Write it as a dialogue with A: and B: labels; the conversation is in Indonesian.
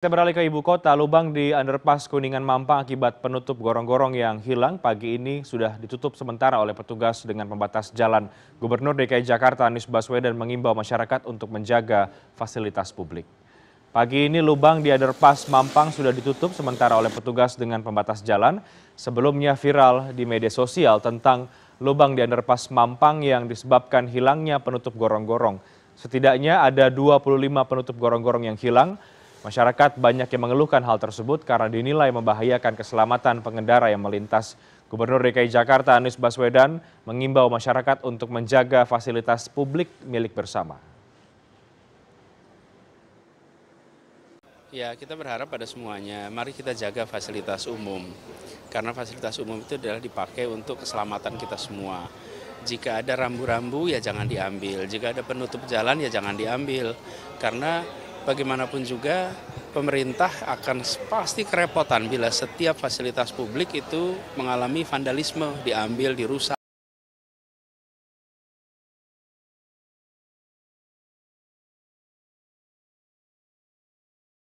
A: Kita beralih ke ibu kota, lubang di underpass Kuningan Mampang akibat penutup gorong-gorong yang hilang pagi ini sudah ditutup sementara oleh petugas dengan pembatas jalan. Gubernur DKI Jakarta Anies Baswedan mengimbau masyarakat untuk menjaga fasilitas publik. Pagi ini lubang di underpass Mampang sudah ditutup sementara oleh petugas dengan pembatas jalan. Sebelumnya viral di media sosial tentang lubang di underpass Mampang yang disebabkan hilangnya penutup gorong-gorong. Setidaknya ada 25 penutup gorong-gorong yang hilang Masyarakat banyak yang mengeluhkan hal tersebut karena dinilai membahayakan keselamatan pengendara yang melintas. Gubernur DKI Jakarta Anies Baswedan mengimbau masyarakat untuk menjaga fasilitas publik milik bersama.
B: Ya, kita berharap pada semuanya, mari kita jaga fasilitas umum. Karena fasilitas umum itu adalah dipakai untuk keselamatan kita semua. Jika ada rambu-rambu ya jangan diambil, jika ada penutup jalan ya jangan diambil. Karena bagaimanapun juga pemerintah akan pasti kerepotan bila setiap fasilitas publik itu mengalami vandalisme,
C: diambil, dirusak.